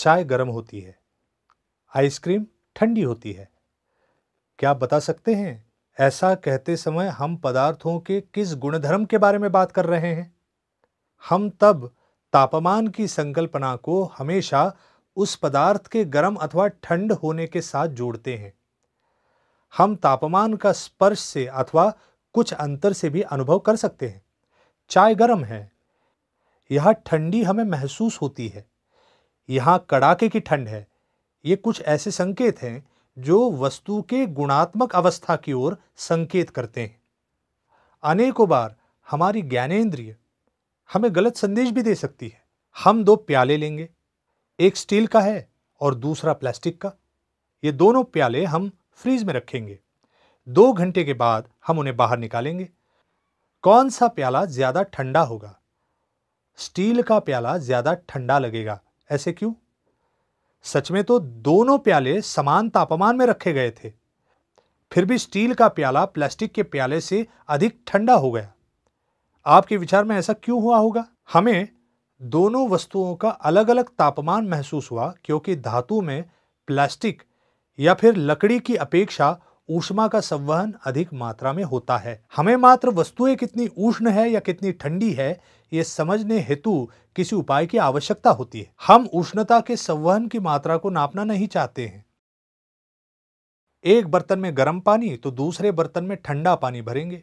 चाय गर्म होती है आइसक्रीम ठंडी होती है क्या आप बता सकते हैं ऐसा कहते समय हम पदार्थों के किस गुणधर्म के बारे में बात कर रहे हैं हम तब तापमान की संकल्पना को हमेशा उस पदार्थ के गर्म अथवा ठंड होने के साथ जोड़ते हैं हम तापमान का स्पर्श से अथवा कुछ अंतर से भी अनुभव कर सकते हैं चाय गर्म है यह ठंडी हमें महसूस होती है यहाँ कड़ाके की ठंड है ये कुछ ऐसे संकेत हैं जो वस्तु के गुणात्मक अवस्था की ओर संकेत करते हैं अनेकों बार हमारी ज्ञानेन्द्रिय हमें गलत संदेश भी दे सकती है हम दो प्याले लेंगे एक स्टील का है और दूसरा प्लास्टिक का ये दोनों प्याले हम फ्रीज में रखेंगे दो घंटे के बाद हम उन्हें बाहर निकालेंगे कौन सा प्याला ज़्यादा ठंडा होगा स्टील का प्याला ज़्यादा ठंडा लगेगा ऐसे क्यों सच में तो दोनों प्याले समान तापमान में रखे गए थे फिर भी स्टील का प्याला प्लास्टिक के प्याले से अधिक ठंडा हो गया आपके विचार में ऐसा क्यों हुआ होगा हमें दोनों वस्तुओं का अलग अलग तापमान महसूस हुआ क्योंकि धातु में प्लास्टिक या फिर लकड़ी की अपेक्षा ऊष्मा का संवहन अधिक मात्रा में होता है हमें मात्र वस्तुएं कितनी उष्ण है या कितनी ठंडी है ये समझने हेतु किसी उपाय की आवश्यकता होती है हम उष्णता के संवहन की मात्रा को नापना नहीं चाहते हैं एक बर्तन में गर्म पानी तो दूसरे बर्तन में ठंडा पानी भरेंगे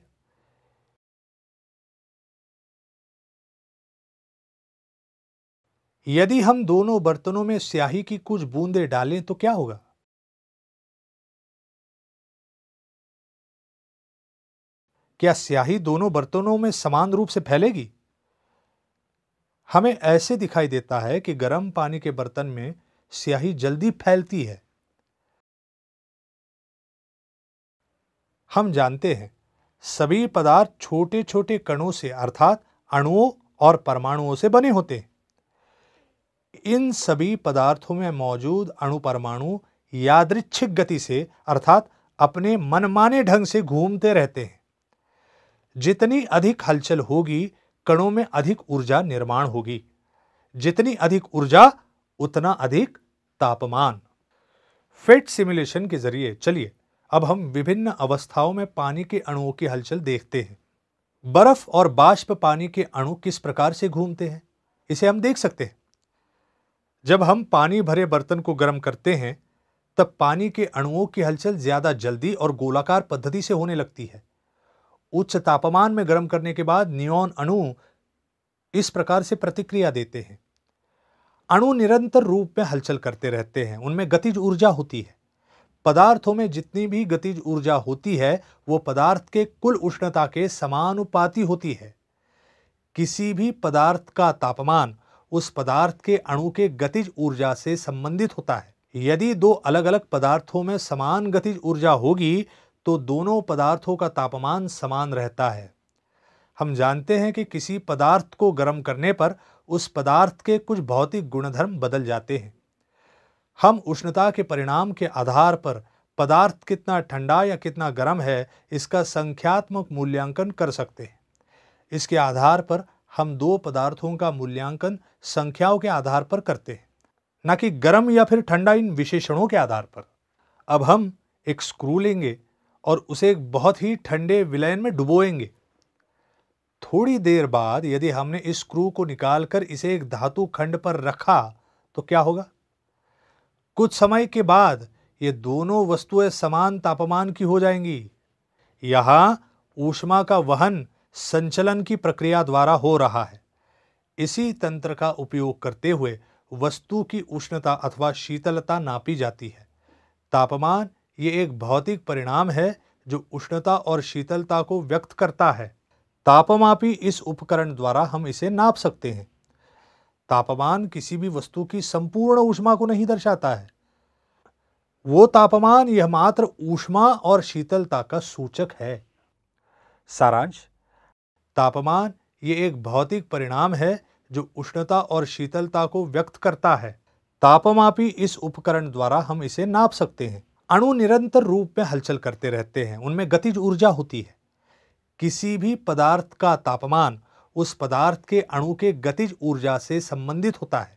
यदि हम दोनों बर्तनों में स्याही की कुछ बूंदें डालें तो क्या होगा क्या स्याही दोनों बर्तनों में समान रूप से फैलेगी हमें ऐसे दिखाई देता है कि गर्म पानी के बर्तन में स्याही जल्दी फैलती है हम जानते हैं सभी पदार्थ छोटे छोटे कणों से अर्थात अणुओं और परमाणुओं से बने होते हैं इन सभी पदार्थों में मौजूद अणु परमाणु यादृच्छिक गति से अर्थात अपने मनमाने ढंग से घूमते रहते हैं जितनी अधिक हलचल होगी कणों में अधिक ऊर्जा निर्माण होगी जितनी अधिक ऊर्जा उतना अधिक तापमान फेट सिमुलेशन के जरिए चलिए अब हम विभिन्न अवस्थाओं में पानी के अणुओं की हलचल देखते हैं बर्फ और बाष्प पानी के अणु किस प्रकार से घूमते हैं इसे हम देख सकते हैं जब हम पानी भरे बर्तन को गर्म करते हैं तब पानी के अणुओं की हलचल ज्यादा जल्दी और गोलाकार पद्धति से होने लगती है उच्च तापमान में गर्म करने के बाद नियोन अणु इस प्रकार से प्रतिक्रिया देते हैं अणु निरंतर रूप में हलचल करते रहते हैं उनमें गतिज ऊर्जा होती है पदार्थों में जितनी भी गतिज ऊर्जा होती है वो पदार्थ के कुल उष्णता के समानुपाती होती है किसी भी पदार्थ का तापमान उस पदार्थ के अणु के गतिज ऊर्जा से संबंधित होता है यदि दो अलग अलग पदार्थों में समान गतिज ऊर्जा होगी तो दोनों पदार्थों का तापमान समान रहता है हम जानते हैं कि किसी पदार्थ को गर्म करने पर उस पदार्थ के कुछ भौतिक गुणधर्म बदल जाते हैं हम उष्णता के परिणाम के आधार पर पदार्थ कितना ठंडा या कितना गर्म है इसका संख्यात्मक मूल्यांकन कर सकते हैं इसके आधार पर हम दो पदार्थों का मूल्यांकन संख्याओं के आधार पर करते हैं न कि गर्म या फिर ठंडा इन विशेषणों के आधार पर अब हम एक स्क्रू लेंगे और उसे एक बहुत ही ठंडे विलयन में डुबोएंगे थोड़ी देर बाद यदि हमने इस स्क्रू को निकालकर इसे एक धातु खंड पर रखा तो क्या होगा कुछ समय के बाद ये दोनों वस्तुएं समान तापमान की हो जाएंगी यहां ऊष्मा का वहन संचलन की प्रक्रिया द्वारा हो रहा है इसी तंत्र का उपयोग करते हुए वस्तु की उष्णता अथवा शीतलता नापी जाती है तापमान ये एक भौतिक परिणाम है जो उष्णता और शीतलता को व्यक्त करता है तापमापी इस उपकरण द्वारा हम इसे नाप सकते हैं तापमान किसी भी वस्तु की संपूर्ण ऊष्मा को नहीं दर्शाता है वो तापमान यह मात्र ऊष्मा और शीतलता का सूचक है सारांश तापमान ये एक भौतिक परिणाम है जो उष्णता और शीतलता को व्यक्त करता है तापमापी इस उपकरण द्वारा हम इसे नाप सकते हैं अणु निरंतर रूप में हलचल करते रहते हैं उनमें गतिज ऊर्जा होती है किसी भी पदार्थ का तापमान उस पदार्थ के अणु के गतिज ऊर्जा से संबंधित होता है